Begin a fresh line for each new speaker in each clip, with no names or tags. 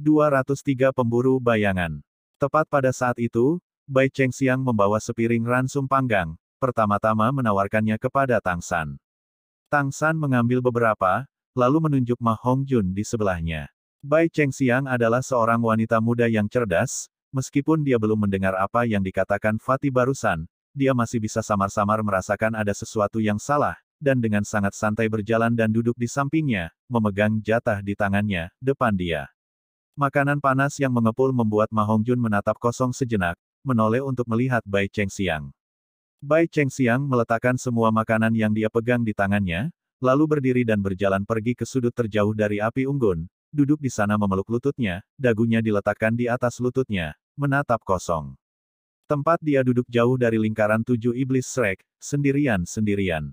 203 pemburu bayangan. Tepat pada saat itu, Bai Cheng Xiang membawa sepiring ransum panggang, pertama-tama menawarkannya kepada Tang San. Tang San mengambil beberapa, lalu menunjuk Ma Hong Jun di sebelahnya. Bai Cheng Xiang adalah seorang wanita muda yang cerdas, meskipun dia belum mendengar apa yang dikatakan Fatih barusan, dia masih bisa samar-samar merasakan ada sesuatu yang salah, dan dengan sangat santai berjalan dan duduk di sampingnya, memegang jatah di tangannya, depan dia. Makanan panas yang mengepul membuat Ma Hongjun menatap kosong sejenak, menoleh untuk melihat Bai Cheng Xiang. Bai Cheng Xiang meletakkan semua makanan yang dia pegang di tangannya, lalu berdiri dan berjalan pergi ke sudut terjauh dari api unggun, duduk di sana memeluk lututnya, dagunya diletakkan di atas lututnya, menatap kosong. Tempat dia duduk jauh dari lingkaran tujuh iblis Shrek, sendirian-sendirian.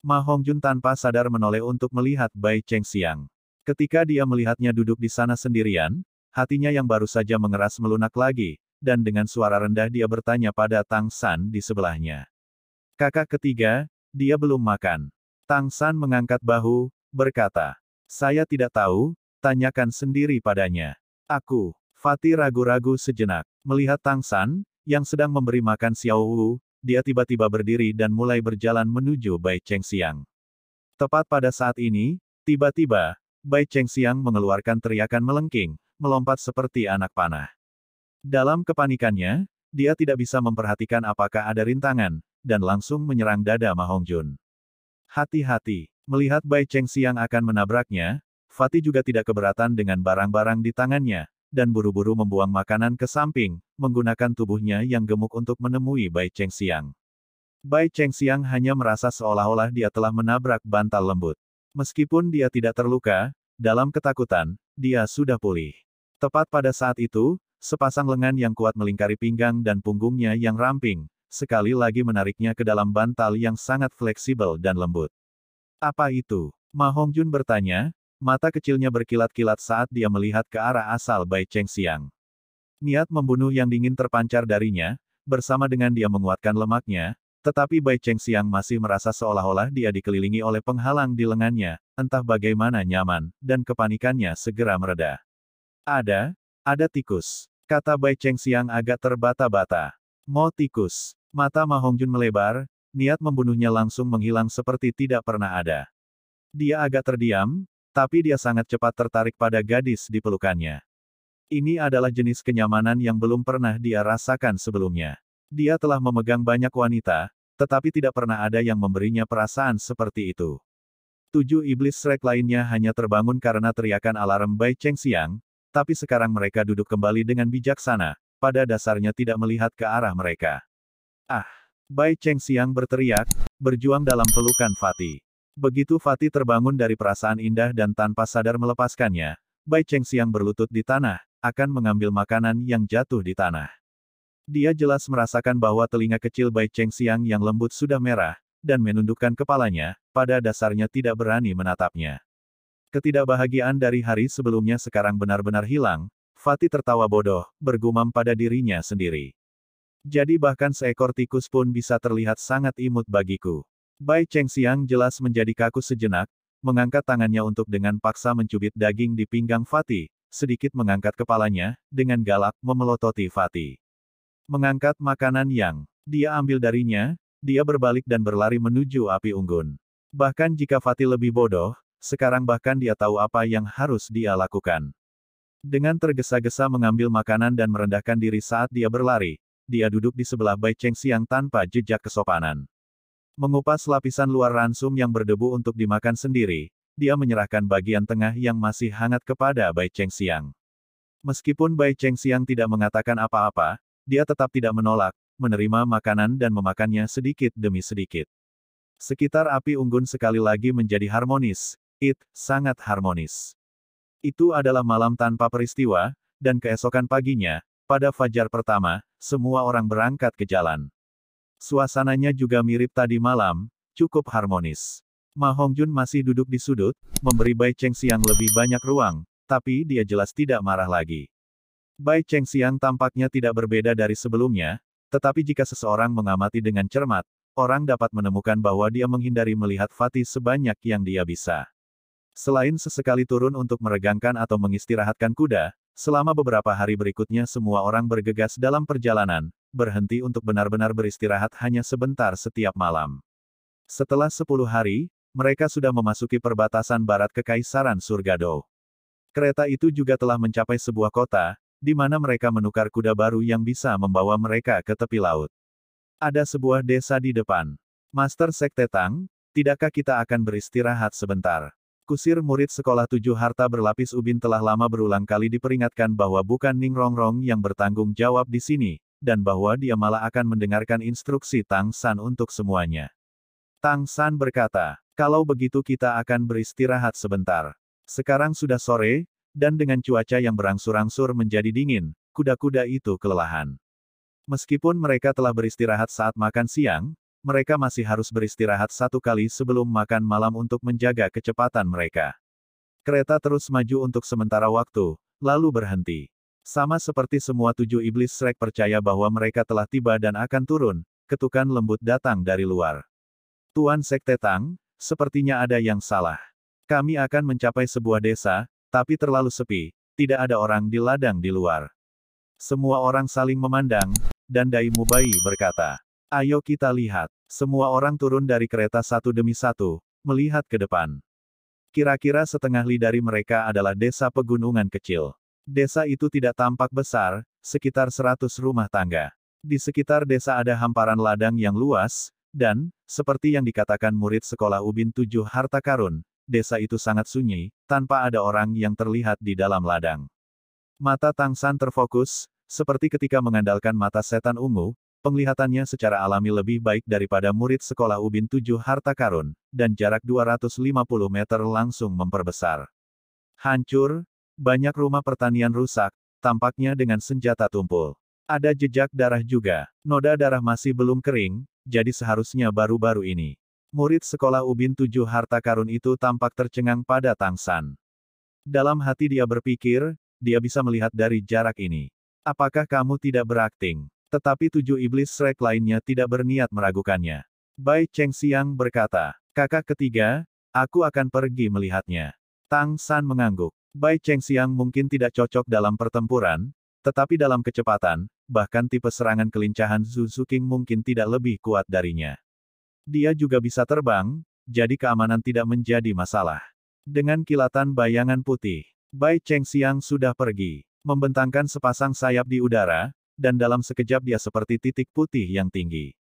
Ma Hongjun tanpa sadar menoleh untuk melihat Bai Cheng Xiang. Ketika dia melihatnya duduk di sana sendirian, hatinya yang baru saja mengeras melunak lagi, dan dengan suara rendah dia bertanya pada Tang San di sebelahnya. Kakak ketiga, dia belum makan. Tang San mengangkat bahu, berkata, saya tidak tahu, tanyakan sendiri padanya. Aku, Fatih ragu-ragu sejenak, melihat Tang San, yang sedang memberi makan Xiao Wu, dia tiba-tiba berdiri dan mulai berjalan menuju Bai Cheng Siang. Tepat pada saat ini, tiba-tiba, Bai Cheng Xiang mengeluarkan teriakan melengking, melompat seperti anak panah. Dalam kepanikannya, dia tidak bisa memperhatikan apakah ada rintangan, dan langsung menyerang dada Ma Jun. Hati-hati, melihat Bai Cheng Xiang akan menabraknya, Fatih juga tidak keberatan dengan barang-barang di tangannya, dan buru-buru membuang makanan ke samping, menggunakan tubuhnya yang gemuk untuk menemui Bai Cheng Xiang. Bai Cheng Xiang hanya merasa seolah-olah dia telah menabrak bantal lembut. Meskipun dia tidak terluka, dalam ketakutan, dia sudah pulih. Tepat pada saat itu, sepasang lengan yang kuat melingkari pinggang dan punggungnya yang ramping, sekali lagi menariknya ke dalam bantal yang sangat fleksibel dan lembut. Apa itu? Ma Hongjun bertanya, mata kecilnya berkilat-kilat saat dia melihat ke arah asal Bai Cheng Xiang. Niat membunuh yang dingin terpancar darinya, bersama dengan dia menguatkan lemaknya, tetapi Bai Cheng Xiang masih merasa seolah-olah dia dikelilingi oleh penghalang di lengannya, entah bagaimana nyaman, dan kepanikannya segera mereda. Ada, ada tikus. Kata Bai Cheng Xiang agak terbata-bata. Mau tikus. Mata Ma Hongjun melebar, niat membunuhnya langsung menghilang seperti tidak pernah ada. Dia agak terdiam, tapi dia sangat cepat tertarik pada gadis di pelukannya. Ini adalah jenis kenyamanan yang belum pernah dia rasakan sebelumnya. Dia telah memegang banyak wanita, tetapi tidak pernah ada yang memberinya perasaan seperti itu. Tujuh iblis srek lainnya hanya terbangun karena teriakan alarm Bai Cheng Xiang, tapi sekarang mereka duduk kembali dengan bijaksana, pada dasarnya tidak melihat ke arah mereka. Ah! Bai Cheng Xiang berteriak, berjuang dalam pelukan Fatih. Begitu Fatih terbangun dari perasaan indah dan tanpa sadar melepaskannya, Bai Cheng Xiang berlutut di tanah, akan mengambil makanan yang jatuh di tanah. Dia jelas merasakan bahwa telinga kecil Bai Cheng Xiang yang lembut sudah merah, dan menundukkan kepalanya, pada dasarnya tidak berani menatapnya. Ketidakbahagiaan dari hari sebelumnya sekarang benar-benar hilang, Fatih tertawa bodoh, bergumam pada dirinya sendiri. Jadi bahkan seekor tikus pun bisa terlihat sangat imut bagiku. Bai Cheng Xiang jelas menjadi kaku sejenak, mengangkat tangannya untuk dengan paksa mencubit daging di pinggang Fatih, sedikit mengangkat kepalanya, dengan galak memelototi Fatih. Mengangkat makanan yang dia ambil darinya, dia berbalik dan berlari menuju api unggun. Bahkan jika Fatih lebih bodoh, sekarang bahkan dia tahu apa yang harus dia lakukan. Dengan tergesa-gesa mengambil makanan dan merendahkan diri saat dia berlari, dia duduk di sebelah Bai Cheng Siang tanpa jejak kesopanan. Mengupas lapisan luar ransum yang berdebu untuk dimakan sendiri, dia menyerahkan bagian tengah yang masih hangat kepada Bai Cheng Siang. Meskipun Bai Cheng Siang tidak mengatakan apa-apa, dia tetap tidak menolak, menerima makanan dan memakannya sedikit demi sedikit. Sekitar api unggun sekali lagi menjadi harmonis, it, sangat harmonis. Itu adalah malam tanpa peristiwa, dan keesokan paginya, pada fajar pertama, semua orang berangkat ke jalan. Suasananya juga mirip tadi malam, cukup harmonis. Ma Hongjun masih duduk di sudut, memberi Bai Chengxiang lebih banyak ruang, tapi dia jelas tidak marah lagi. Bai Xiang tampaknya tidak berbeda dari sebelumnya, tetapi jika seseorang mengamati dengan cermat, orang dapat menemukan bahwa dia menghindari melihat Fatih sebanyak yang dia bisa. Selain sesekali turun untuk meregangkan atau mengistirahatkan kuda, selama beberapa hari berikutnya semua orang bergegas dalam perjalanan, berhenti untuk benar-benar beristirahat hanya sebentar setiap malam. Setelah sepuluh hari, mereka sudah memasuki perbatasan barat Kekaisaran Surgado. Kereta itu juga telah mencapai sebuah kota, di mana mereka menukar kuda baru yang bisa membawa mereka ke tepi laut. Ada sebuah desa di depan. Master Sekte Tang, tidakkah kita akan beristirahat sebentar? Kusir murid sekolah tujuh harta berlapis ubin telah lama berulang kali diperingatkan bahwa bukan Ning Rongrong yang bertanggung jawab di sini, dan bahwa dia malah akan mendengarkan instruksi Tang San untuk semuanya. Tang San berkata, kalau begitu kita akan beristirahat sebentar. Sekarang sudah sore, dan dengan cuaca yang berangsur-angsur menjadi dingin, kuda-kuda itu kelelahan. Meskipun mereka telah beristirahat saat makan siang, mereka masih harus beristirahat satu kali sebelum makan malam untuk menjaga kecepatan mereka. Kereta terus maju untuk sementara waktu, lalu berhenti. Sama seperti semua tujuh iblis Shrek percaya bahwa mereka telah tiba dan akan turun, ketukan lembut datang dari luar. Tuan Sekte Tang, sepertinya ada yang salah. Kami akan mencapai sebuah desa, tapi terlalu sepi, tidak ada orang di ladang di luar. Semua orang saling memandang, dan Dai Mubai berkata, Ayo kita lihat. Semua orang turun dari kereta satu demi satu, melihat ke depan. Kira-kira setengah li dari mereka adalah desa pegunungan kecil. Desa itu tidak tampak besar, sekitar seratus rumah tangga. Di sekitar desa ada hamparan ladang yang luas, dan, seperti yang dikatakan murid sekolah Ubin Tujuh Harta Karun, desa itu sangat sunyi, tanpa ada orang yang terlihat di dalam ladang. Mata Tang San terfokus, seperti ketika mengandalkan mata setan ungu, penglihatannya secara alami lebih baik daripada murid sekolah Ubin 7 Harta Karun, dan jarak 250 meter langsung memperbesar. Hancur, banyak rumah pertanian rusak, tampaknya dengan senjata tumpul. Ada jejak darah juga, noda darah masih belum kering, jadi seharusnya baru-baru ini. Murid sekolah Ubin tujuh harta karun itu tampak tercengang pada Tang San. Dalam hati dia berpikir, dia bisa melihat dari jarak ini. Apakah kamu tidak berakting? Tetapi tujuh iblis srek lainnya tidak berniat meragukannya. Bai Cheng Xiang berkata, kakak ketiga, aku akan pergi melihatnya. Tang San mengangguk. Bai Cheng Xiang mungkin tidak cocok dalam pertempuran, tetapi dalam kecepatan, bahkan tipe serangan kelincahan Zhu Zuking mungkin tidak lebih kuat darinya. Dia juga bisa terbang, jadi keamanan tidak menjadi masalah. Dengan kilatan bayangan putih, Bai Cheng Xiang sudah pergi, membentangkan sepasang sayap di udara, dan dalam sekejap dia seperti titik putih yang tinggi.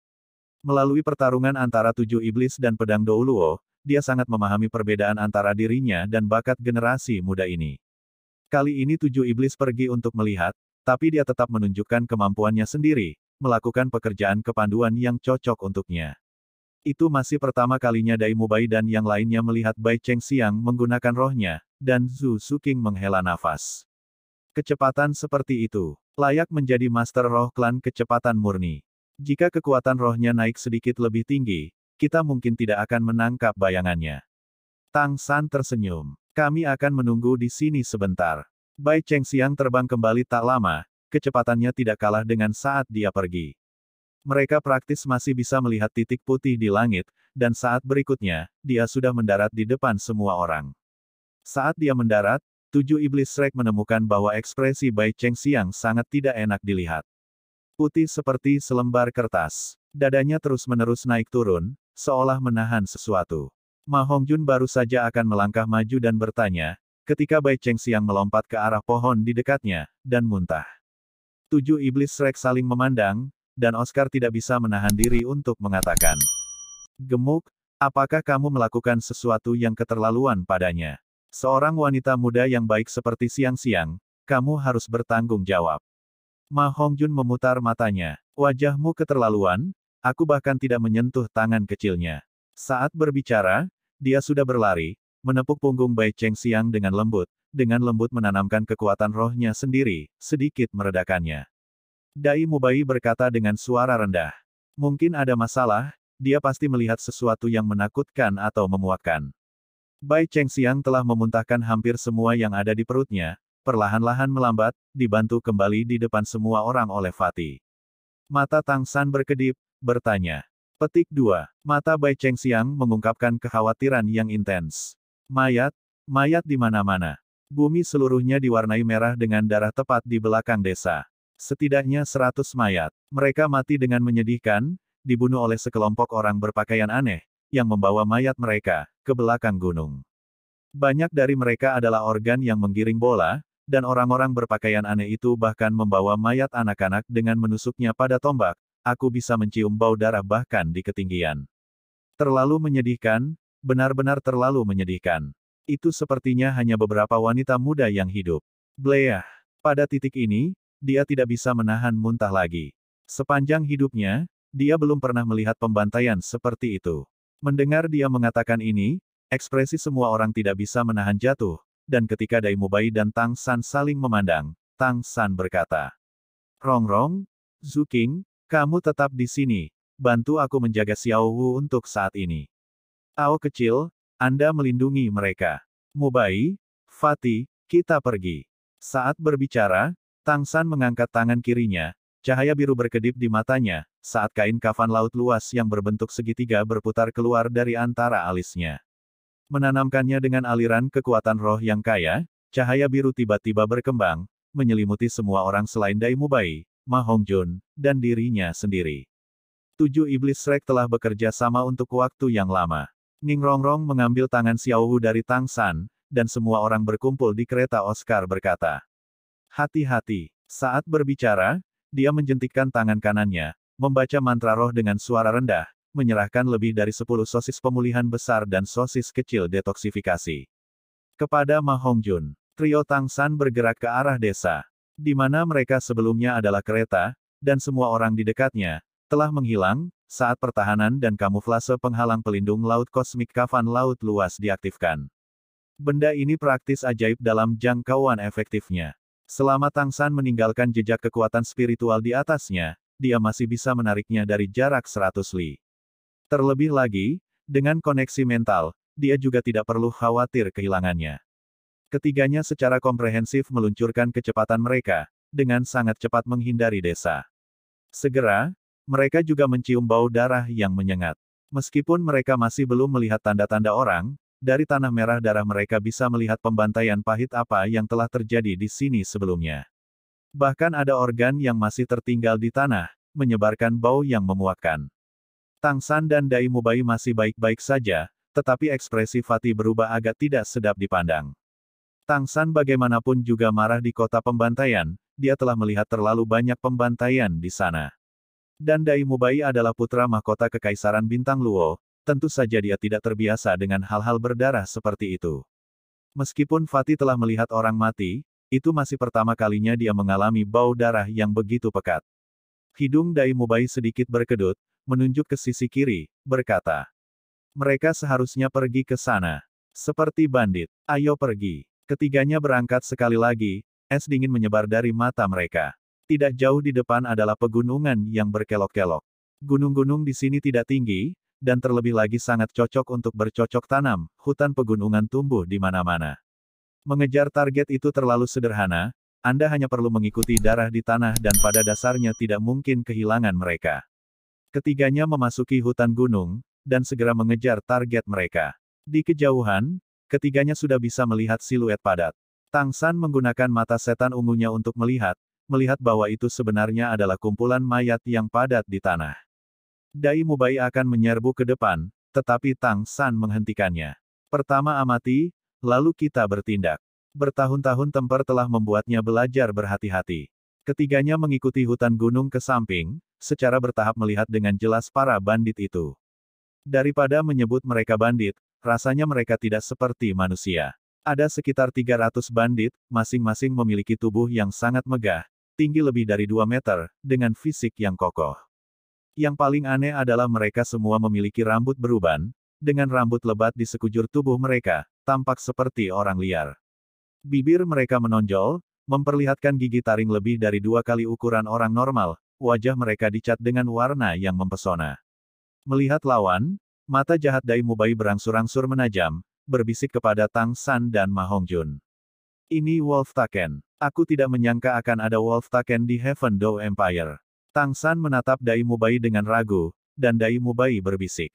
Melalui pertarungan antara tujuh iblis dan pedang Douluo, dia sangat memahami perbedaan antara dirinya dan bakat generasi muda ini. Kali ini tujuh iblis pergi untuk melihat, tapi dia tetap menunjukkan kemampuannya sendiri, melakukan pekerjaan kepanduan yang cocok untuknya. Itu masih pertama kalinya Dai Mubai dan yang lainnya melihat Bai Cheng Xiang menggunakan rohnya, dan Zhu Suking menghela nafas. Kecepatan seperti itu, layak menjadi master roh klan kecepatan murni. Jika kekuatan rohnya naik sedikit lebih tinggi, kita mungkin tidak akan menangkap bayangannya. Tang San tersenyum. Kami akan menunggu di sini sebentar. Bai Cheng Xiang terbang kembali tak lama, kecepatannya tidak kalah dengan saat dia pergi. Mereka praktis masih bisa melihat titik putih di langit, dan saat berikutnya, dia sudah mendarat di depan semua orang. Saat dia mendarat, tujuh iblis Shrek menemukan bahwa ekspresi Bai Cheng Xiang sangat tidak enak dilihat. Putih seperti selembar kertas. Dadanya terus-menerus naik turun, seolah menahan sesuatu. Ma Hongjun baru saja akan melangkah maju dan bertanya, ketika Bai Cheng Xiang melompat ke arah pohon di dekatnya, dan muntah. Tujuh iblis Shrek saling memandang, dan Oscar tidak bisa menahan diri untuk mengatakan. Gemuk, apakah kamu melakukan sesuatu yang keterlaluan padanya? Seorang wanita muda yang baik seperti siang-siang, kamu harus bertanggung jawab. Ma Hongjun memutar matanya. Wajahmu keterlaluan, aku bahkan tidak menyentuh tangan kecilnya. Saat berbicara, dia sudah berlari, menepuk punggung Bai Cheng Siang dengan lembut, dengan lembut menanamkan kekuatan rohnya sendiri, sedikit meredakannya. Dai Mubai berkata dengan suara rendah. Mungkin ada masalah, dia pasti melihat sesuatu yang menakutkan atau memuakkan. Bai Cheng Xiang telah memuntahkan hampir semua yang ada di perutnya, perlahan-lahan melambat, dibantu kembali di depan semua orang oleh Fatih. Mata Tang San berkedip, bertanya. Petik 2. Mata Bai Cheng Xiang mengungkapkan kekhawatiran yang intens. Mayat, mayat di mana-mana. Bumi seluruhnya diwarnai merah dengan darah tepat di belakang desa. Setidaknya seratus mayat. Mereka mati dengan menyedihkan, dibunuh oleh sekelompok orang berpakaian aneh, yang membawa mayat mereka ke belakang gunung. Banyak dari mereka adalah organ yang menggiring bola, dan orang-orang berpakaian aneh itu bahkan membawa mayat anak-anak dengan menusuknya pada tombak, aku bisa mencium bau darah bahkan di ketinggian. Terlalu menyedihkan, benar-benar terlalu menyedihkan. Itu sepertinya hanya beberapa wanita muda yang hidup. Bleah. Pada titik ini, dia tidak bisa menahan muntah lagi. Sepanjang hidupnya, dia belum pernah melihat pembantaian seperti itu. Mendengar dia mengatakan ini, ekspresi semua orang tidak bisa menahan jatuh, dan ketika Dai Mubai dan Tang San saling memandang, Tang San berkata, Rongrong, Zuking, kamu tetap di sini, bantu aku menjaga Xiao Wu untuk saat ini. Ao kecil, Anda melindungi mereka. Mubai, Fatih, kita pergi. Saat berbicara, Tang San mengangkat tangan kirinya, cahaya biru berkedip di matanya, saat kain kafan laut luas yang berbentuk segitiga berputar keluar dari antara alisnya. Menanamkannya dengan aliran kekuatan roh yang kaya, cahaya biru tiba-tiba berkembang, menyelimuti semua orang selain Dai Mubai, Ma Hongjun, dan dirinya sendiri. Tujuh iblis Shrek telah bekerja sama untuk waktu yang lama. Ning Rongrong mengambil tangan Xiao Wu dari Tang San, dan semua orang berkumpul di kereta Oscar berkata. Hati-hati. Saat berbicara, dia menjentikkan tangan kanannya, membaca mantra roh dengan suara rendah, menyerahkan lebih dari 10 sosis pemulihan besar dan sosis kecil detoksifikasi. Kepada Ma Hongjun, trio Tang San bergerak ke arah desa, di mana mereka sebelumnya adalah kereta, dan semua orang di dekatnya, telah menghilang, saat pertahanan dan kamuflase penghalang pelindung laut kosmik kafan laut luas diaktifkan. Benda ini praktis ajaib dalam jangkauan efektifnya. Selama Tang San meninggalkan jejak kekuatan spiritual di atasnya, dia masih bisa menariknya dari jarak 100 li. Terlebih lagi, dengan koneksi mental, dia juga tidak perlu khawatir kehilangannya. Ketiganya secara komprehensif meluncurkan kecepatan mereka, dengan sangat cepat menghindari desa. Segera, mereka juga mencium bau darah yang menyengat. Meskipun mereka masih belum melihat tanda-tanda orang, dari tanah merah darah mereka bisa melihat pembantaian pahit apa yang telah terjadi di sini sebelumnya. Bahkan ada organ yang masih tertinggal di tanah, menyebarkan bau yang memuakkan. Tang San dan Dai Mubai masih baik-baik saja, tetapi ekspresi Fatih berubah agak tidak sedap dipandang. Tang San bagaimanapun juga marah di kota pembantaian, dia telah melihat terlalu banyak pembantaian di sana. Dan Dai Mubai adalah putra mahkota Kekaisaran Bintang Luo, tentu saja dia tidak terbiasa dengan hal-hal berdarah seperti itu. Meskipun Fatih telah melihat orang mati, itu masih pertama kalinya dia mengalami bau darah yang begitu pekat. Hidung Dai Mubai sedikit berkedut, menunjuk ke sisi kiri, berkata, mereka seharusnya pergi ke sana. Seperti bandit, ayo pergi. Ketiganya berangkat sekali lagi, es dingin menyebar dari mata mereka. Tidak jauh di depan adalah pegunungan yang berkelok-kelok. Gunung-gunung di sini tidak tinggi, dan terlebih lagi sangat cocok untuk bercocok tanam, hutan pegunungan tumbuh di mana-mana. Mengejar target itu terlalu sederhana, Anda hanya perlu mengikuti darah di tanah dan pada dasarnya tidak mungkin kehilangan mereka. Ketiganya memasuki hutan gunung, dan segera mengejar target mereka. Di kejauhan, ketiganya sudah bisa melihat siluet padat. Tang San menggunakan mata setan ungunya untuk melihat, melihat bahwa itu sebenarnya adalah kumpulan mayat yang padat di tanah. Dai Mubai akan menyerbu ke depan, tetapi Tang San menghentikannya. Pertama amati, lalu kita bertindak. Bertahun-tahun temper telah membuatnya belajar berhati-hati. Ketiganya mengikuti hutan gunung ke samping, secara bertahap melihat dengan jelas para bandit itu. Daripada menyebut mereka bandit, rasanya mereka tidak seperti manusia. Ada sekitar 300 bandit, masing-masing memiliki tubuh yang sangat megah, tinggi lebih dari 2 meter, dengan fisik yang kokoh. Yang paling aneh adalah mereka semua memiliki rambut beruban, dengan rambut lebat di sekujur tubuh mereka, tampak seperti orang liar. Bibir mereka menonjol, memperlihatkan gigi taring lebih dari dua kali ukuran orang normal, wajah mereka dicat dengan warna yang mempesona. Melihat lawan, mata jahat Dai Mubai berangsur-angsur menajam, berbisik kepada Tang San dan Ma Jun. Ini Wolf Taken. Aku tidak menyangka akan ada Wolf Taken di Heaven Dao Empire. Tang San menatap Dai Mubai dengan ragu, dan Dai Mubai berbisik.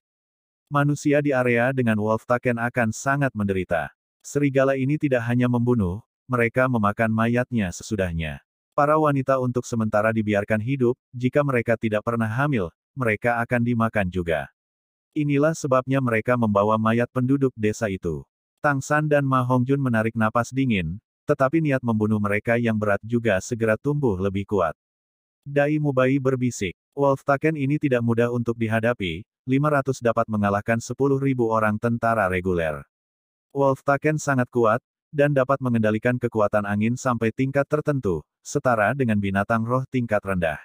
Manusia di area dengan Wolf Taken akan sangat menderita. Serigala ini tidak hanya membunuh, mereka memakan mayatnya sesudahnya. Para wanita untuk sementara dibiarkan hidup, jika mereka tidak pernah hamil, mereka akan dimakan juga. Inilah sebabnya mereka membawa mayat penduduk desa itu. Tang San dan Ma Hongjun menarik napas dingin, tetapi niat membunuh mereka yang berat juga segera tumbuh lebih kuat. Dai Mubai berbisik. Wolf Wolftaken ini tidak mudah untuk dihadapi, 500 dapat mengalahkan 10.000 orang tentara reguler. Wolf Wolftaken sangat kuat, dan dapat mengendalikan kekuatan angin sampai tingkat tertentu, setara dengan binatang roh tingkat rendah.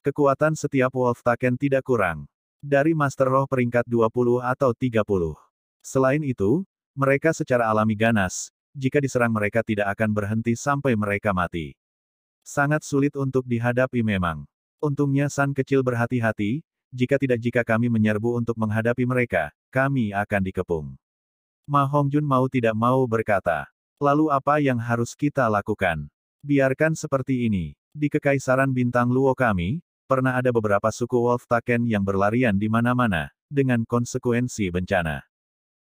Kekuatan setiap Wolf Wolftaken tidak kurang dari Master Roh peringkat 20 atau 30. Selain itu, mereka secara alami ganas, jika diserang mereka tidak akan berhenti sampai mereka mati. Sangat sulit untuk dihadapi memang. Untungnya San kecil berhati-hati, jika tidak jika kami menyerbu untuk menghadapi mereka, kami akan dikepung. Ma Hongjun mau tidak mau berkata, lalu apa yang harus kita lakukan? Biarkan seperti ini. Di Kekaisaran Bintang Luo kami, pernah ada beberapa suku Wolf Taken yang berlarian di mana-mana, dengan konsekuensi bencana.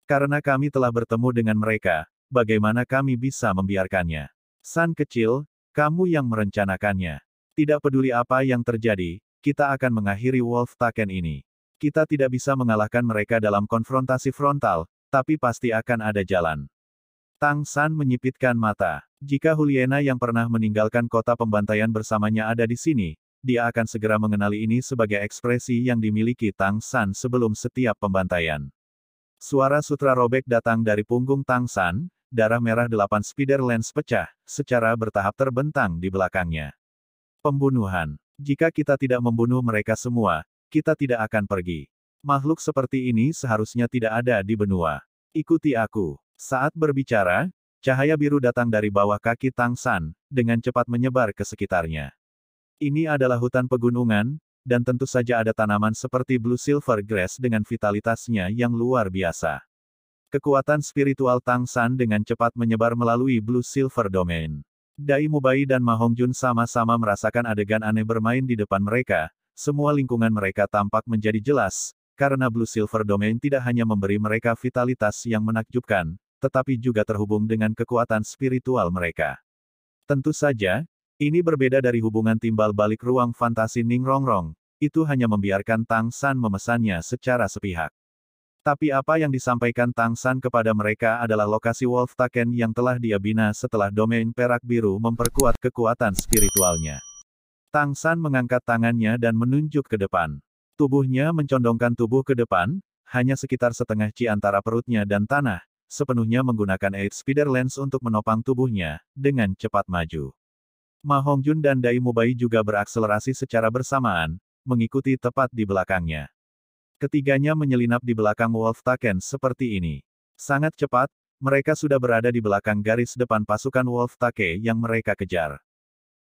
Karena kami telah bertemu dengan mereka, bagaimana kami bisa membiarkannya? San kecil, kamu yang merencanakannya. Tidak peduli apa yang terjadi, kita akan mengakhiri Wolf Taken ini. Kita tidak bisa mengalahkan mereka dalam konfrontasi frontal, tapi pasti akan ada jalan. Tang San menyipitkan mata. Jika Huliena yang pernah meninggalkan kota pembantaian bersamanya ada di sini, dia akan segera mengenali ini sebagai ekspresi yang dimiliki Tang San sebelum setiap pembantaian. Suara sutra robek datang dari punggung Tang San, darah merah delapan spider lens pecah, secara bertahap terbentang di belakangnya. Pembunuhan. Jika kita tidak membunuh mereka semua, kita tidak akan pergi. Makhluk seperti ini seharusnya tidak ada di benua. Ikuti aku. Saat berbicara, cahaya biru datang dari bawah kaki Tang San, dengan cepat menyebar ke sekitarnya. Ini adalah hutan pegunungan, dan tentu saja ada tanaman seperti blue silver grass dengan vitalitasnya yang luar biasa. Kekuatan spiritual Tang San dengan cepat menyebar melalui Blue Silver Domain. Dai Mubai dan Mahongjun sama-sama merasakan adegan aneh bermain di depan mereka, semua lingkungan mereka tampak menjadi jelas, karena Blue Silver Domain tidak hanya memberi mereka vitalitas yang menakjubkan, tetapi juga terhubung dengan kekuatan spiritual mereka. Tentu saja, ini berbeda dari hubungan timbal balik ruang fantasi Ning Rongrong, itu hanya membiarkan Tang San memesannya secara sepihak. Tapi apa yang disampaikan Tang San kepada mereka adalah lokasi Wolf Taken yang telah dia bina setelah domain perak biru memperkuat kekuatan spiritualnya. Tang San mengangkat tangannya dan menunjuk ke depan. Tubuhnya mencondongkan tubuh ke depan, hanya sekitar setengah ci antara perutnya dan tanah, sepenuhnya menggunakan Eight Spider Lens untuk menopang tubuhnya, dengan cepat maju. Ma Hongjun dan Dai Mubai juga berakselerasi secara bersamaan, mengikuti tepat di belakangnya. Ketiganya menyelinap di belakang Wolf Taken seperti ini. Sangat cepat, mereka sudah berada di belakang garis depan pasukan Wolf Take yang mereka kejar.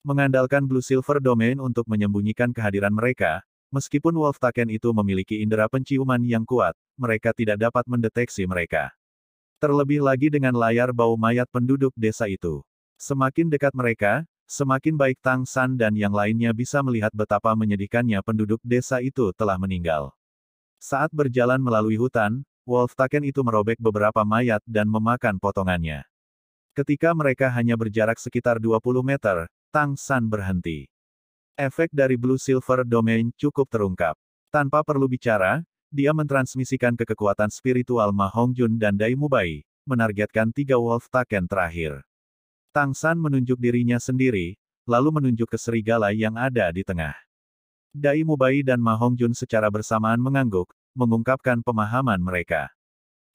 Mengandalkan Blue Silver Domain untuk menyembunyikan kehadiran mereka, meskipun Wolf Taken itu memiliki indera penciuman yang kuat, mereka tidak dapat mendeteksi mereka. Terlebih lagi dengan layar bau mayat penduduk desa itu. Semakin dekat mereka, semakin baik Tang San dan yang lainnya bisa melihat betapa menyedihkannya penduduk desa itu telah meninggal. Saat berjalan melalui hutan, Wolf Taken itu merobek beberapa mayat dan memakan potongannya. Ketika mereka hanya berjarak sekitar 20 meter, Tang San berhenti. Efek dari Blue Silver Domain cukup terungkap. Tanpa perlu bicara, dia mentransmisikan ke kekuatan spiritual Ma Hongjun dan Dai Mubai, menargetkan tiga Wolf Taken terakhir. Tang San menunjuk dirinya sendiri, lalu menunjuk ke serigala yang ada di tengah. Dai Mubai dan Ma Hongjun secara bersamaan mengangguk, mengungkapkan pemahaman mereka.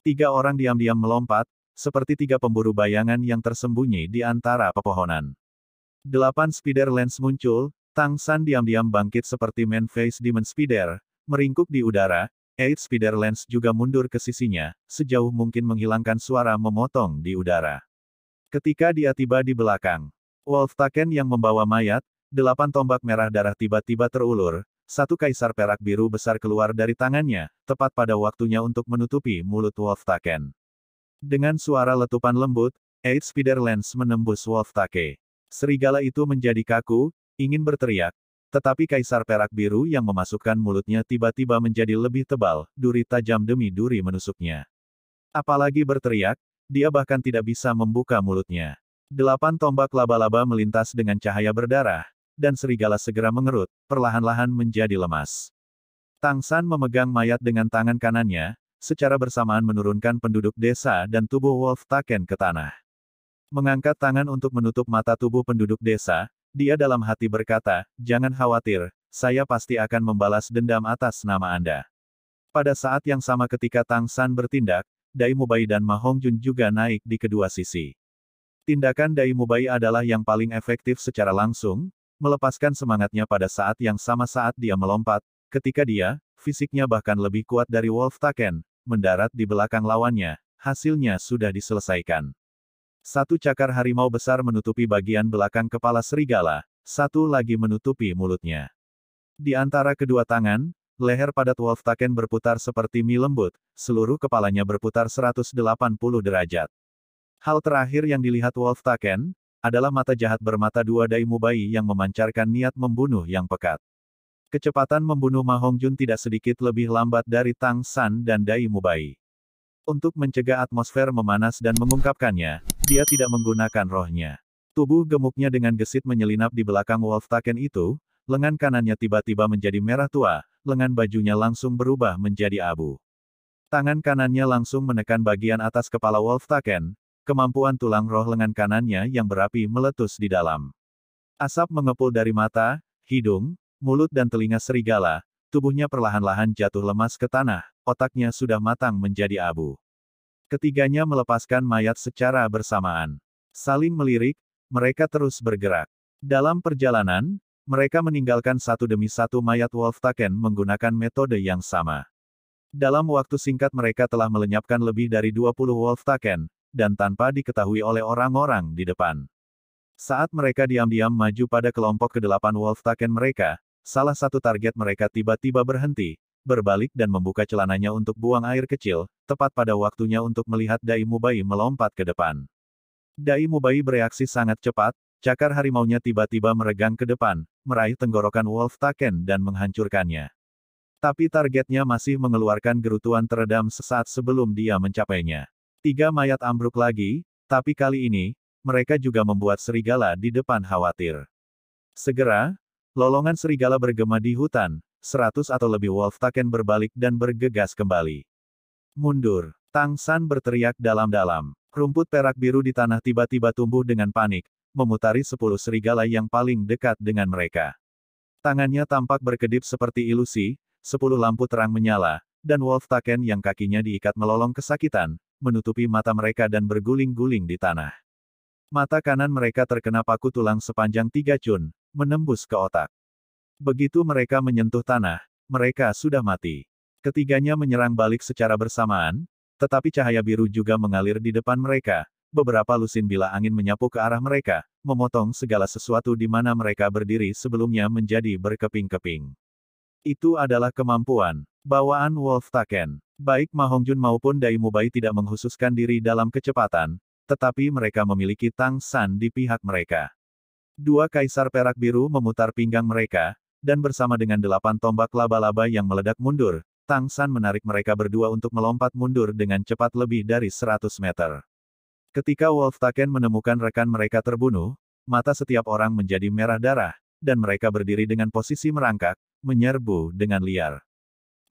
Tiga orang diam-diam melompat, seperti tiga pemburu bayangan yang tersembunyi di antara pepohonan. Delapan spider lens muncul, Tang San diam-diam bangkit seperti man face demon spider, meringkuk di udara, Eight spider lens juga mundur ke sisinya, sejauh mungkin menghilangkan suara memotong di udara. Ketika dia tiba di belakang, Wolf Taken yang membawa mayat, delapan tombak merah darah tiba-tiba terulur, satu kaisar perak biru besar keluar dari tangannya, tepat pada waktunya untuk menutupi mulut Wolf Taken. Dengan suara letupan lembut, Eight Spider Lens menembus Wolf Take. Serigala itu menjadi kaku, ingin berteriak, tetapi kaisar perak biru yang memasukkan mulutnya tiba-tiba menjadi lebih tebal, duri tajam demi duri menusuknya. Apalagi berteriak, dia bahkan tidak bisa membuka mulutnya. Delapan tombak laba-laba melintas dengan cahaya berdarah, dan serigala segera mengerut, perlahan-lahan menjadi lemas. Tang San memegang mayat dengan tangan kanannya, secara bersamaan menurunkan penduduk desa dan tubuh Wolf Taken ke tanah. Mengangkat tangan untuk menutup mata tubuh penduduk desa, dia dalam hati berkata, jangan khawatir, saya pasti akan membalas dendam atas nama Anda. Pada saat yang sama ketika Tang San bertindak, Dai Mubai dan Ma Jun juga naik di kedua sisi. Tindakan Dai Mubai adalah yang paling efektif secara langsung, melepaskan semangatnya pada saat yang sama saat dia melompat, ketika dia, fisiknya bahkan lebih kuat dari Wolf Taken, mendarat di belakang lawannya, hasilnya sudah diselesaikan. Satu cakar harimau besar menutupi bagian belakang kepala serigala, satu lagi menutupi mulutnya. Di antara kedua tangan, leher padat Wolf Taken berputar seperti mie lembut, seluruh kepalanya berputar 180 derajat. Hal terakhir yang dilihat Wolf Taken, adalah mata jahat bermata dua Dai Mubai yang memancarkan niat membunuh yang pekat. Kecepatan membunuh Ma Jun tidak sedikit lebih lambat dari Tang San dan Dai Mubai. Untuk mencegah atmosfer memanas dan mengungkapkannya, dia tidak menggunakan rohnya. Tubuh gemuknya dengan gesit menyelinap di belakang Wolf Taken itu, lengan kanannya tiba-tiba menjadi merah tua, lengan bajunya langsung berubah menjadi abu. Tangan kanannya langsung menekan bagian atas kepala Wolf Taken, kemampuan tulang roh lengan kanannya yang berapi meletus di dalam. Asap mengepul dari mata, hidung, mulut dan telinga serigala, tubuhnya perlahan-lahan jatuh lemas ke tanah, otaknya sudah matang menjadi abu. Ketiganya melepaskan mayat secara bersamaan. Saling melirik, mereka terus bergerak. Dalam perjalanan, mereka meninggalkan satu demi satu mayat Wolf Taken menggunakan metode yang sama. Dalam waktu singkat mereka telah melenyapkan lebih dari 20 Taken, dan tanpa diketahui oleh orang-orang di depan. Saat mereka diam-diam maju pada kelompok kedelapan Taken mereka, salah satu target mereka tiba-tiba berhenti, berbalik dan membuka celananya untuk buang air kecil, tepat pada waktunya untuk melihat Dai Mubai melompat ke depan. Dai Mubai bereaksi sangat cepat, cakar harimaunya tiba-tiba meregang ke depan, meraih tenggorokan Wolf Taken dan menghancurkannya tapi targetnya masih mengeluarkan gerutuan teredam sesaat sebelum dia mencapainya. Tiga mayat ambruk lagi, tapi kali ini, mereka juga membuat serigala di depan khawatir. Segera, lolongan serigala bergema di hutan, seratus atau lebih Wolf Taken berbalik dan bergegas kembali. Mundur, Tang San berteriak dalam-dalam. Rumput perak biru di tanah tiba-tiba tumbuh dengan panik, memutari sepuluh serigala yang paling dekat dengan mereka. Tangannya tampak berkedip seperti ilusi, sepuluh lampu terang menyala, dan Wolf Taken yang kakinya diikat melolong kesakitan, menutupi mata mereka dan berguling-guling di tanah. Mata kanan mereka terkena paku tulang sepanjang tiga cun, menembus ke otak. Begitu mereka menyentuh tanah, mereka sudah mati. Ketiganya menyerang balik secara bersamaan, tetapi cahaya biru juga mengalir di depan mereka. Beberapa lusin bila angin menyapu ke arah mereka, memotong segala sesuatu di mana mereka berdiri sebelumnya menjadi berkeping-keping. Itu adalah kemampuan Bawaan Wolf Taken. Baik Mahongjun maupun Dai Mubai tidak menghususkan diri dalam kecepatan, tetapi mereka memiliki Tang San di pihak mereka. Dua kaisar perak biru memutar pinggang mereka, dan bersama dengan delapan tombak laba-laba yang meledak mundur, Tang San menarik mereka berdua untuk melompat mundur dengan cepat lebih dari 100 meter. Ketika Wolf Taken menemukan rekan mereka terbunuh, mata setiap orang menjadi merah darah, dan mereka berdiri dengan posisi merangkak, menyerbu dengan liar.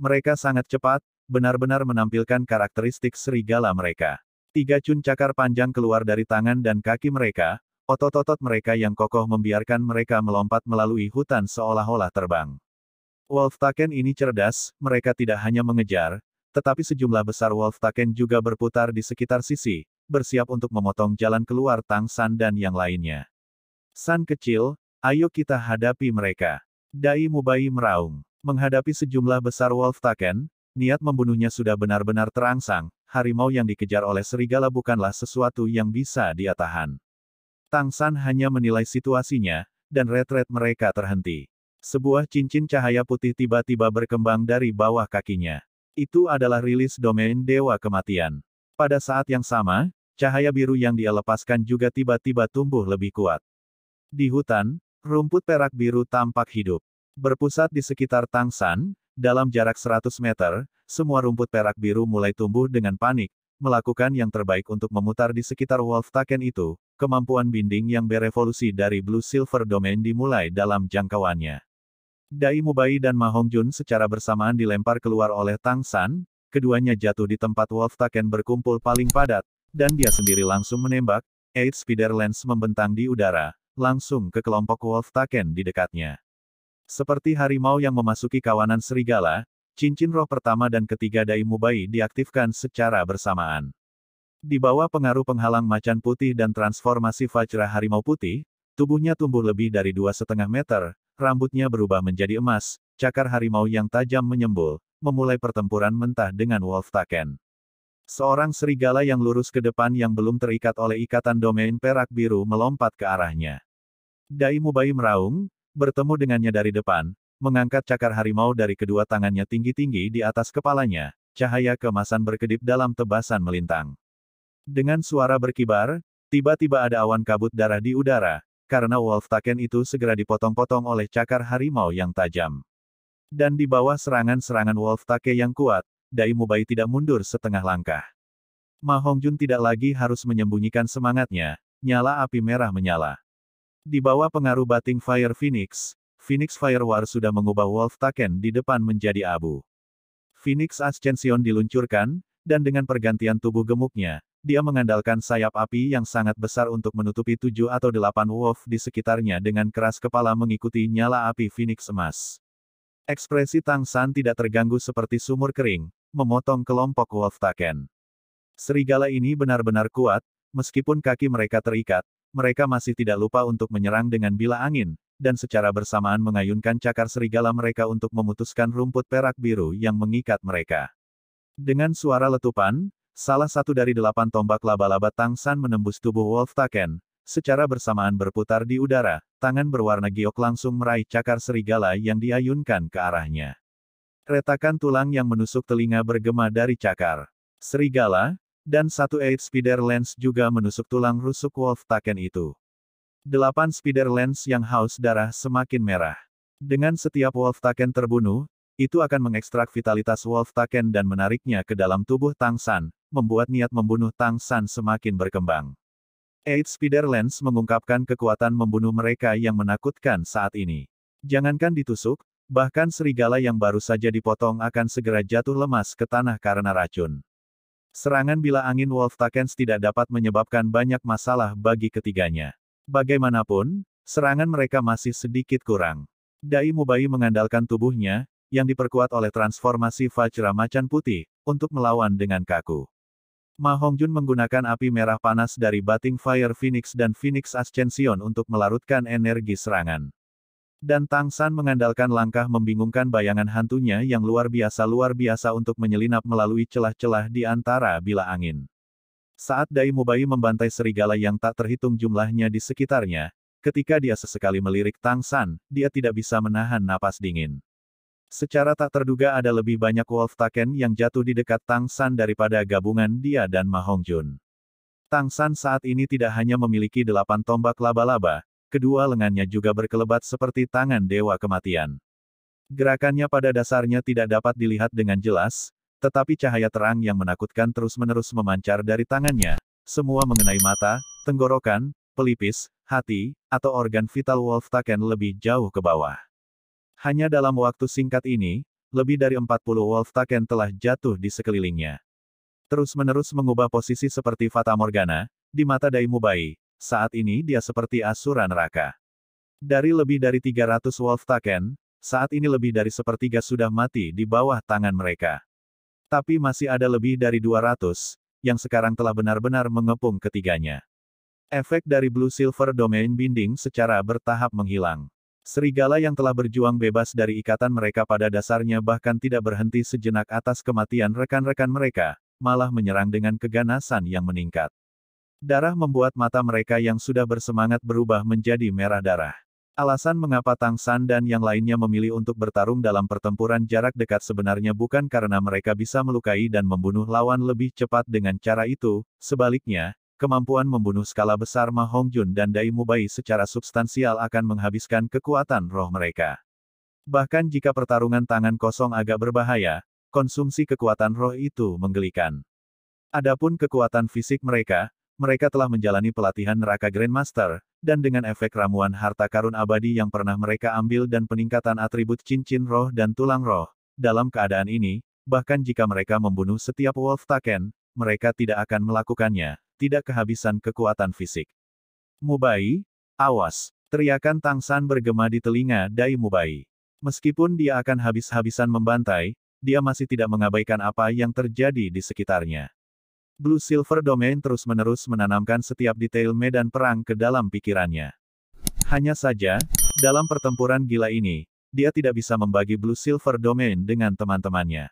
Mereka sangat cepat, benar-benar menampilkan karakteristik serigala mereka. Tiga cun cakar panjang keluar dari tangan dan kaki mereka, otot-otot mereka yang kokoh membiarkan mereka melompat melalui hutan seolah-olah terbang. Wolftaken ini cerdas, mereka tidak hanya mengejar, tetapi sejumlah besar Wolftaken juga berputar di sekitar sisi, bersiap untuk memotong jalan keluar Tang San dan yang lainnya. San kecil, ayo kita hadapi mereka. Dai Mubai meraung. Menghadapi sejumlah besar Wolf Taken, niat membunuhnya sudah benar-benar terangsang, harimau yang dikejar oleh serigala bukanlah sesuatu yang bisa dia tahan. Tang San hanya menilai situasinya, dan retret mereka terhenti. Sebuah cincin cahaya putih tiba-tiba berkembang dari bawah kakinya. Itu adalah rilis domain Dewa Kematian. Pada saat yang sama, cahaya biru yang dia lepaskan juga tiba-tiba tumbuh lebih kuat. Di hutan, rumput perak biru tampak hidup. Berpusat di sekitar Tang San, dalam jarak 100 meter, semua rumput perak biru mulai tumbuh dengan panik, melakukan yang terbaik untuk memutar di sekitar Wolf Taken itu, kemampuan binding yang berevolusi dari Blue Silver Domain dimulai dalam jangkauannya. Dai Mubai dan Mahong Jun secara bersamaan dilempar keluar oleh Tang San, keduanya jatuh di tempat Wolf Taken berkumpul paling padat, dan dia sendiri langsung menembak, Eight Spider Lens membentang di udara, langsung ke kelompok Wolf Taken di dekatnya. Seperti harimau yang memasuki kawanan serigala, cincin roh pertama dan ketiga Daimubai diaktifkan secara bersamaan. Di bawah pengaruh penghalang macan putih dan transformasi Fajra harimau putih, tubuhnya tumbuh lebih dari dua setengah meter, rambutnya berubah menjadi emas, cakar harimau yang tajam menyembul, memulai pertempuran mentah dengan Wolf Taken. Seorang serigala yang lurus ke depan yang belum terikat oleh ikatan domain perak biru melompat ke arahnya. Dai Mubai meraung, bertemu dengannya dari depan, mengangkat cakar harimau dari kedua tangannya tinggi-tinggi di atas kepalanya, cahaya kemasan berkedip dalam tebasan melintang. Dengan suara berkibar, tiba-tiba ada awan kabut darah di udara, karena Wolf Taken itu segera dipotong-potong oleh cakar harimau yang tajam. Dan di bawah serangan-serangan Wolf Take yang kuat, Dai Mubai tidak mundur setengah langkah. Ma Hongjun tidak lagi harus menyembunyikan semangatnya, nyala api merah menyala. Di bawah pengaruh bating Fire Phoenix, Phoenix Fire War sudah mengubah Wolf Taken di depan menjadi abu. Phoenix Ascension diluncurkan, dan dengan pergantian tubuh gemuknya, dia mengandalkan sayap api yang sangat besar untuk menutupi tujuh atau delapan wolf di sekitarnya dengan keras kepala mengikuti nyala api Phoenix emas. Ekspresi Tang San tidak terganggu seperti sumur kering, memotong kelompok wolf Taken. Serigala ini benar-benar kuat, meskipun kaki mereka terikat, mereka masih tidak lupa untuk menyerang dengan bila angin, dan secara bersamaan mengayunkan cakar serigala mereka untuk memutuskan rumput perak biru yang mengikat mereka. Dengan suara letupan, salah satu dari delapan tombak laba-laba Tang San menembus tubuh Wolf Taken, secara bersamaan berputar di udara, tangan berwarna giok langsung meraih cakar serigala yang diayunkan ke arahnya. Retakan tulang yang menusuk telinga bergema dari cakar. Serigala, dan satu eight spider lens juga menusuk tulang rusuk Wolf Taken itu. Delapan spider lens yang haus darah semakin merah. Dengan setiap Wolf Taken terbunuh, itu akan mengekstrak vitalitas Wolf Taken dan menariknya ke dalam tubuh Tang San, membuat niat membunuh Tang San semakin berkembang. Eight Spider Lens mengungkapkan kekuatan membunuh mereka yang menakutkan saat ini. Jangankan ditusuk, bahkan serigala yang baru saja dipotong akan segera jatuh lemas ke tanah karena racun. Serangan bila angin Wolf Takens tidak dapat menyebabkan banyak masalah bagi ketiganya. Bagaimanapun, serangan mereka masih sedikit kurang. Dai Mubai mengandalkan tubuhnya, yang diperkuat oleh transformasi Fajra Macan Putih, untuk melawan dengan kaku. Ma Hongjun menggunakan api merah panas dari Bating Fire Phoenix dan Phoenix Ascension untuk melarutkan energi serangan. Dan Tang San mengandalkan langkah membingungkan bayangan hantunya yang luar biasa-luar biasa untuk menyelinap melalui celah-celah di antara bila angin. Saat Dai Mubai membantai serigala yang tak terhitung jumlahnya di sekitarnya, ketika dia sesekali melirik Tang San, dia tidak bisa menahan napas dingin. Secara tak terduga ada lebih banyak Wolf Taken yang jatuh di dekat Tang San daripada gabungan dia dan Mahong Jun. Tang San saat ini tidak hanya memiliki delapan tombak laba-laba, kedua lengannya juga berkelebat seperti tangan dewa kematian. Gerakannya pada dasarnya tidak dapat dilihat dengan jelas, tetapi cahaya terang yang menakutkan terus-menerus memancar dari tangannya, semua mengenai mata, tenggorokan, pelipis, hati, atau organ vital Wolf Taken lebih jauh ke bawah. Hanya dalam waktu singkat ini, lebih dari 40 Taken telah jatuh di sekelilingnya. Terus-menerus mengubah posisi seperti Fata Morgana, di mata Daimubai, saat ini dia seperti asura neraka. Dari lebih dari 300 Wolf Taken, saat ini lebih dari sepertiga sudah mati di bawah tangan mereka. Tapi masih ada lebih dari 200, yang sekarang telah benar-benar mengepung ketiganya. Efek dari Blue Silver Domain Binding secara bertahap menghilang. Serigala yang telah berjuang bebas dari ikatan mereka pada dasarnya bahkan tidak berhenti sejenak atas kematian rekan-rekan mereka, malah menyerang dengan keganasan yang meningkat. Darah membuat mata mereka yang sudah bersemangat berubah menjadi merah darah. Alasan mengapa Tang San dan yang lainnya memilih untuk bertarung dalam pertempuran jarak dekat sebenarnya bukan karena mereka bisa melukai dan membunuh lawan lebih cepat dengan cara itu, sebaliknya, kemampuan membunuh skala besar Ma Hongjun dan Dai Mubai secara substansial akan menghabiskan kekuatan roh mereka. Bahkan jika pertarungan tangan kosong agak berbahaya, konsumsi kekuatan roh itu menggelikan. Adapun kekuatan fisik mereka, mereka telah menjalani pelatihan neraka Grandmaster, dan dengan efek ramuan harta karun abadi yang pernah mereka ambil dan peningkatan atribut cincin roh dan tulang roh, dalam keadaan ini, bahkan jika mereka membunuh setiap Wolf Taken, mereka tidak akan melakukannya, tidak kehabisan kekuatan fisik. Mubai, awas! Teriakan Tang San bergema di telinga Dai Mubai. Meskipun dia akan habis-habisan membantai, dia masih tidak mengabaikan apa yang terjadi di sekitarnya. Blue Silver Domain terus-menerus menanamkan setiap detail medan perang ke dalam pikirannya. Hanya saja, dalam pertempuran gila ini, dia tidak bisa membagi Blue Silver Domain dengan teman-temannya.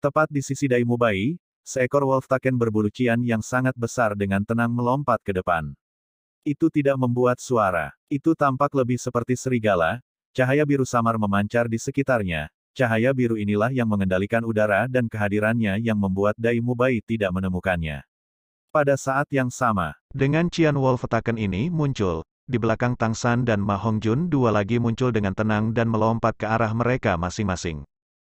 Tepat di sisi Daimubai, seekor Wolf Wolftaken berbulu cian yang sangat besar dengan tenang melompat ke depan. Itu tidak membuat suara. Itu tampak lebih seperti serigala, cahaya biru samar memancar di sekitarnya, Cahaya biru inilah yang mengendalikan udara dan kehadirannya yang membuat Dai Mubai tidak menemukannya. Pada saat yang sama, dengan Cian Wolf Taken ini muncul, di belakang Tang San dan Ma Hongjun dua lagi muncul dengan tenang dan melompat ke arah mereka masing-masing.